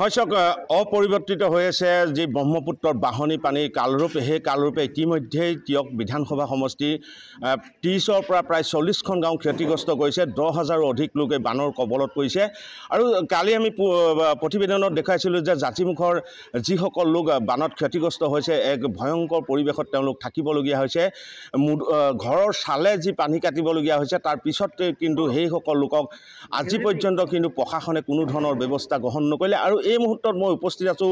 হয় অপৰিৱৰ্তিত হৈ আছে যি ব্ৰহ্মপুত্ৰৰ বাহনি পানীৰ কালৰূপ সেই কালৰূপে ইতিমধ্যেই তিয়ক বিধানসভা সমষ্টি ত্ৰিছৰ পৰা প্ৰায় চল্লিছখন গাঁও ক্ষতিগ্ৰস্ত কৰিছে দহ হাজাৰো অধিক লোক এই বানৰ কবলত পৰিছে আৰু কালি আমি প্ৰতিবেদনত দেখাইছিলোঁ যে জাতিমুখৰ যিসকল লোক বানত ক্ষতিগ্ৰস্ত হৈছে এক ভয়ংকৰ পৰিৱেশত তেওঁলোক থাকিবলগীয়া হৈছে মুদ ঘৰৰ চালে যি পানী কাটিবলগীয়া হৈছে তাৰ পিছতে কিন্তু সেইসকল লোকক আজি পৰ্যন্ত কিন্তু প্ৰশাসনে কোনো ধৰণৰ ব্যৱস্থা গ্ৰহণ নকৰিলে আৰু এই মুহূৰ্তত মই উপস্থিত আছোঁ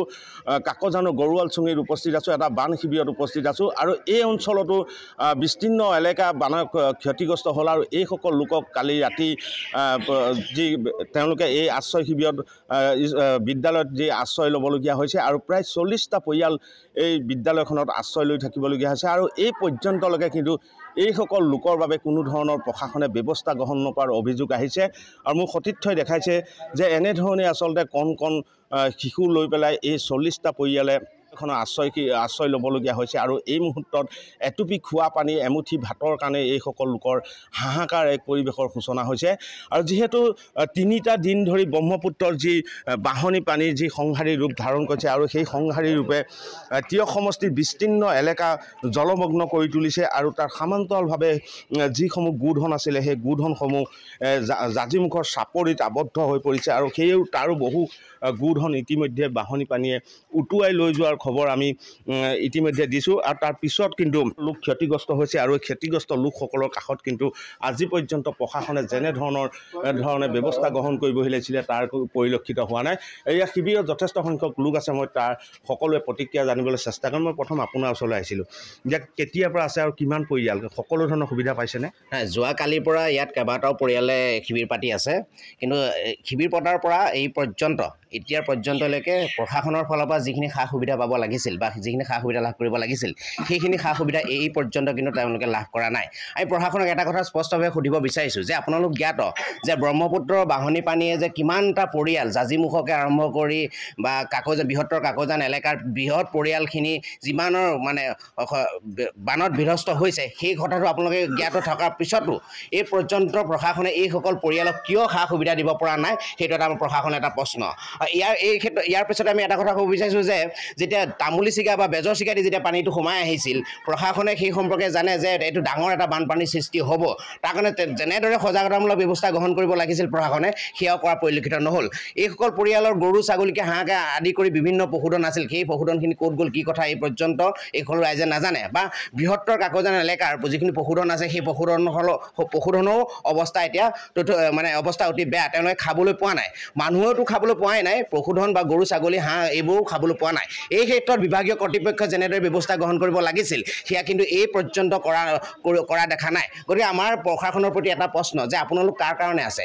কাকজানৰ গৰুৱাল চুঙিত উপস্থিত আছোঁ এটা বান শিবিৰত উপস্থিত আছোঁ আৰু এই অঞ্চলতো বিস্তীৰ্ণ এলেকা বানৰ ক্ষতিগ্ৰস্ত হ'ল আৰু এইসকল লোকক কালি ৰাতি যি তেওঁলোকে এই আশ্ৰয় শিবিৰত বিদ্যালয়ত যি আশ্ৰয় ল'বলগীয়া হৈছে আৰু প্ৰায় চল্লিছটা পৰিয়াল এই বিদ্যালয়খনত আশ্ৰয় লৈ থাকিবলগীয়া হৈছে আৰু এই পৰ্যন্তলৈকে কিন্তু এইসকল লোকৰ বাবে কোনো ধৰণৰ প্ৰশাসনে ব্যৱস্থা গ্ৰহণ নকৰাৰ অভিযোগ আহিছে আৰু মোক সতীৰ্থই দেখাইছে যে এনেধৰণে আচলতে কণ কণ শিশু লৈ পেলাই এই চল্লিছটা পৰিয়ালে বাটখন আশ্ৰয় আশ্ৰয় ল'বলগীয়া হৈছে আৰু এই মুহূৰ্তত এটুপি খোৱা পানী এমুঠি ভাতৰ কাৰণে এইসকল লোকৰ হাহাকাৰ এক পৰিৱেশৰ সূচনা হৈছে আৰু যিহেতু তিনিটা দিন ধৰি ব্ৰহ্মপুত্ৰৰ যি বাঢ়নী পানীৰ যি সংহাৰী ৰূপ ধাৰণ কৰিছে আৰু সেই সংহাৰী ৰূপে তিয় সমষ্টিৰ বিস্তীৰ্ণ এলেকা জলমগ্ন কৰি তুলিছে আৰু তাৰ সামান্তৰভাৱে যিসমূহ গোধন আছিলে সেই গোধনসমূহ জাজিমুখৰ চাপৰিত আবদ্ধ হৈ পৰিছে আৰু সেয়েও তাৰো বহু গোধন ইতিমধ্যে বাঢ়নী পানীয়ে উটুৱাই লৈ যোৱাৰ খবৰ আমি ইতিমধ্যে দিছোঁ আৰু তাৰ পিছত কিন্তু লোক ক্ষতিগ্ৰস্ত হৈছে আৰু এই ক্ষতিগ্ৰস্ত লোকসকলৰ কাষত কিন্তু আজি পৰ্যন্ত প্ৰশাসনে যেনেধৰণৰ ধৰণে ব্যৱস্থা গ্ৰহণ কৰিব আহিলেছিলে তাৰ পৰিলক্ষিত হোৱা নাই এয়া শিবিৰত যথেষ্ট সংখ্যক লোক আছে মই তাৰ সকলোৱে প্ৰতিক্ৰিয়া জানিবলৈ চেষ্টা কৰিম মই প্ৰথম আপোনাৰ ওচৰলৈ আহিছিলোঁ যে কেতিয়াৰ পৰা আছে আৰু কিমান পৰিয়াল সকলো ধৰণৰ সুবিধা পাইছেনে যোৱাকালিৰ পৰা ইয়াত কেইবাটাও পৰিয়ালে শিবিৰ পাতি আছে কিন্তু শিবিৰ পতাৰ পৰা এই পৰ্যন্ত এতিয়া পৰ্যন্তলৈকে প্ৰশাসনৰ ফালৰ পৰা যিখিনি সা সুবিধা পাব লাগিছিল বা যিখিনি সা সুবিধা লাভ কৰিব লাগিছিল সেইখিনি সা সুবিধা এই পৰ্যন্ত কিন্তু তেওঁলোকে লাভ কৰা নাই আমি প্ৰশাসনক এটা কথা স্পষ্টভাৱে সুধিব বিচাৰিছোঁ যে আপোনালোক জ্ঞাত যে ব্ৰহ্মপুত্ৰৰ বাঢ়নী পানীয়ে যে কিমানটা পৰিয়াল জাজিমুখকে আৰম্ভ কৰি বা কাকজান বৃহত্তৰ কাকজান এলেকাৰ বৃহৎ পৰিয়ালখিনি যিমানৰ মানে বানত বিধ্বস্ত হৈছে সেই কথাটো আপোনালোকে জ্ঞাত থকাৰ পিছতো এই পৰ্যন্ত প্ৰশাসনে এইসকল পৰিয়ালক কিয় সা সুবিধা দিব পৰা নাই সেইটো এটা আমাৰ প্ৰশাসনৰ এটা প্ৰশ্ন ইয়াৰ এই ক্ষেত্ৰত ইয়াৰ পিছত আমি এটা কথা ক'ব বিচাৰিছোঁ যে যেতিয়া তামুলী চিগা বা বেজৰ চিগা যেতিয়া পানীটো সোমাই আহিছিল প্ৰশাসনে সেই সম্পৰ্কে জানে যে এইটো ডাঙৰ এটা বানপানীৰ সৃষ্টি হ'ব তাৰ কাৰণে যেনেদৰে সজাগতামূলক ব্যৱস্থা গ্ৰহণ কৰিব লাগিছিল প্ৰশাসনে সেয়াও কৰা পৰিলক্ষিত নহ'ল এইসকল পৰিয়ালৰ গৰু ছাগলীকে হাঁহকে আদি কৰি বিভিন্ন পশুধন আছিল সেই পশুধনখিনি ক'ত গ'ল কি কথা এই পৰ্যন্ত এইসকল ৰাইজে নাজানে বা বৃহত্তৰ কাকজান এলেকাৰ যিখিনি পশুধন আছে সেই পশুধনসকল পশুধনৰো অৱস্থা এতিয়া মানে অৱস্থা অতি বেয়া তেওঁলোকে খাবলৈ পোৱা নাই মানুহেওতো খাবলৈ পোৱাই নাই পশুধন বা গৰু ছাগলী হাঁহ এইবোৰ খাবলৈ পোৱা নাই এই ক্ষেত্ৰত বিভাগীয় কৰ্তৃপক্ষই যেনেদৰে ব্যৱস্থা গ্ৰহণ কৰিব লাগিছিল সেয়া কিন্তু এই পৰ্যন্ত কৰা কৰা দেখা নাই গতিকে আমাৰ প্ৰশাসনৰ প্ৰতি এটা প্ৰশ্ন যে আপোনালোক কাৰ কাৰণে আছে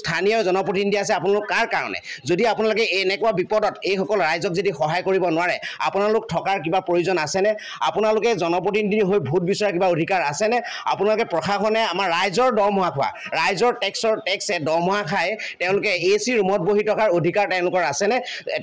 স্থানীয় জনপ্ৰতিনিধি আছে আপোনালোক কাৰ কাৰণে যদি আপোনালোকে এনেকুৱা বিপদত এইসকল ৰাইজক যদি সহায় কৰিব নোৱাৰে আপোনালোক থকাৰ কিবা প্ৰয়োজন আছেনে আপোনালোকে জনপ্ৰতিনিধি হৈ ভোট বিচৰা কিবা অধিকাৰ আছেনে আপোনালোকে প্ৰশাসনে আমাৰ ৰাইজৰ দৰমহা খোৱা ৰাইজৰ টেক্সৰ টেক্সে দৰমহা খাই তেওঁলোকে এ চি ৰুমত বহি থকাৰ অধিকাৰ তেওঁলোকৰ আছেনে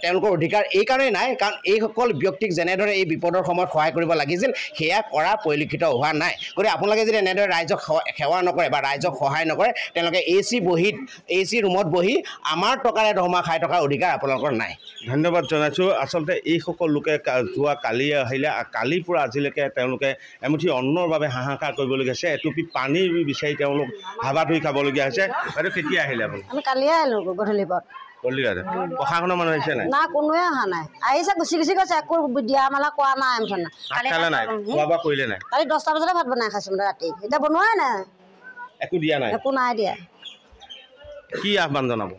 তেওঁলোকৰ অধিকাৰ এইকাৰণেই নাই কাৰণ এইসকল ব্যক্তিক যেনেদৰে এই বিপদৰ সময়ত সহায় কৰিব লাগিছিল সেয়া কৰা পৰিলক্ষিত হোৱা নাই গতিকে আপোনালোকে যদি এনেদৰে ৰাইজক সেৱা নকৰে বা ৰাইজক সহায় নকৰে তেওঁলোকে এ চি বহীত এ চি ৰুমত বহি আমাৰ টকাৰে দৰমহা খাই থকাৰ অধিকাৰ আপোনালোকৰ নাই ধন্যবাদ জনাইছোঁ আচলতে এইসকল লোকে যোৱা কালি আহিলে কালিৰ পৰা আজিলৈকে তেওঁলোকে এমুঠি অন্নৰ বাবে হাহাকাৰ কৰিবলগীয়া হৈছে এটুপি পানী বিচাৰি তেওঁলোক হাবা ধুই খাবলগীয়া হৈছে বাইদেউ কেতিয়া আহিলে আপুনি আমি কালিয়ে আহিলোঁ গধূলি পথ প্ৰশাসনৰ মানুহ আহিছে নাই না কোনোৱে অহা নাই আহিছে গুচি গুচি গৈছে একো দিয়া মেলা কোৱা নাই খালে নাই খোৱা বোৱা কৰিলে নাই কালি দহটা বজাতে ভাত বনাই খাইছো মানে ৰাতি এতিয়া বনোৱাই নাই একো দিয়া নাই একো নাই দিয়া কি আহ্বান জনাব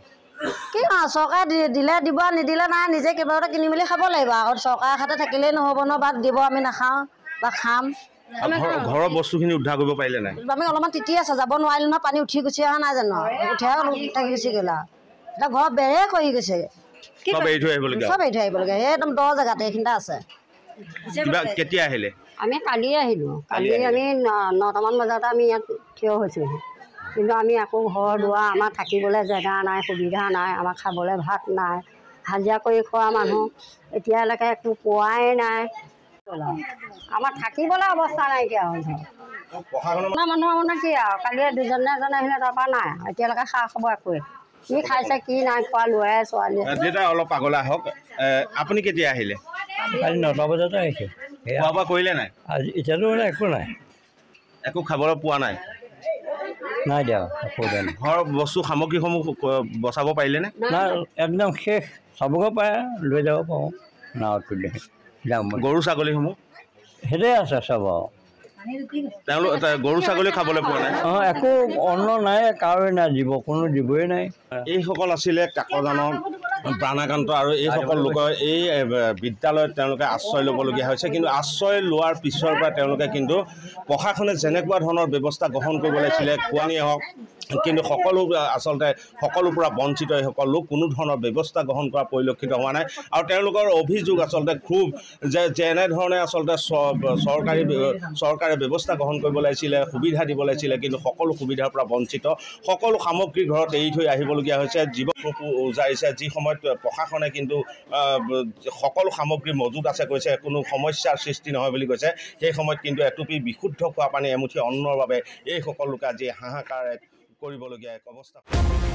কি অঁ চৰকাৰে দিলে দিব নিদিলে নাই নিজে কিবা এটা কিনি মেলি খাব লাগিব আকৌ চৰকাৰৰ হাতে থাকিলেই নহ'ব ন বা দিব আমি নাখাওঁ বা খাম ঘৰৰ বস্তুখিনি উদ্ধাৰ কৰিব পাৰিলে নাই আমি অলপমান তিতি আছে যাব নোৱাৰিলো ন পানী উঠি গুচি অহা নাই জানো উঠাই থাকি গুচি গ'ল আৰু এটা ঘৰ বেৰে কৰি গৈছে চব এৰি থৈ আহিবলগীয়া সেই একদম দ জেগাত এইখিনিতে আছে আমি কালিয়ে আহিলোঁ কালি আমি নটামান বজাতে আমি ইয়াত থিয় হৈছোঁ কিন্তু আমি আকৌ ঘৰ দুৱাৰ আমাৰ থাকিবলৈ জেগা নাই সুবিধা নাই আমাৰ খাবলৈ ভাত নাই হাজিৰা কৰি খোৱা মানুহ এতিয়ালৈকে একো পোৱাই নাই আমাৰ থাকিবলৈ অৱস্থা নাইকিয়া মানুহৰ মানে কি আৰু কালি দুজনে আহিলে তাৰপৰা নাই এতিয়ালৈকে খা খবৰ একোৱেই কি খাইছে কি নাই খোৱা ল'ৰাই ছোৱালীয়ে দেউতা অলপ পাগলা হওক আপুনি কেতিয়া আহিলে কালি নটা বজাতে আহিছে খোৱা বোৱা কৰিলে নাই আজি এতিয়াতো মানে একো নাই একো খাবলৈ পোৱা নাই নাই দিয়া ঘৰৰ বস্তু সামগ্ৰীসমূহ বচাব পাৰিলেনে নাই একদম শেষ চাবগৈ পাৰে লৈ যাব পাৰোঁ নাৱত গৰু ছাগলীসমূহ সেইদৰে আছে চব আৰু তেওঁলোক গৰু ছাগলী খাবলৈ পোৱা নাই অঁ একো অন্ন নাই কাৰোৱে নাই জীৱ কোনো জীৱই নাই এইসকল আছিলে কাকজানৰ প্ৰাণাকান্ত আৰু এইসকল লোকৰ এই বিদ্যালয়ত তেওঁলোকে আশ্ৰয় ল'বলগীয়া হৈছে কিন্তু আশ্ৰয় লোৱাৰ পিছৰ পৰা তেওঁলোকে কিন্তু প্ৰশাসনে যেনেকুৱা ধৰণৰ ব্যৱস্থা গ্ৰহণ কৰিব লাগিছিলে কোৱানীয়ে হওক কিন্তু সকলো আচলতে সকলোৰ পৰা বঞ্চিত এইসকল লোক কোনো ধৰণৰ ব্যৱস্থা গ্ৰহণ কৰা পৰিলক্ষিত হোৱা নাই আৰু তেওঁলোকৰ অভিযোগ আচলতে খুব যে যেনেধৰণে আচলতে চৰকাৰী চৰকাৰে ব্যৱস্থা গ্ৰহণ কৰিব লাগিছিলে সুবিধা দিব লাগিছিলে কিন্তু সকলো সুবিধাৰ পৰা বঞ্চিত সকলো সামগ্ৰী ঘৰত এৰি থৈ আহিবলগীয়া হৈছে জীৱ উজাৰিছে যি সময়ত সময়ত প্ৰশাসনে কিন্তু সকলো সামগ্ৰী মজুত আছে কৈছে কোনো সমস্যাৰ সৃষ্টি নহয় বুলি কৈছে সেই সময়ত কিন্তু এটুপি বিশুদ্ধ খোৱা পানী এমুঠি অন্নৰ বাবে এই সকলো কাজে হাহাকাৰ কৰিবলগীয়া এক অৱস্থা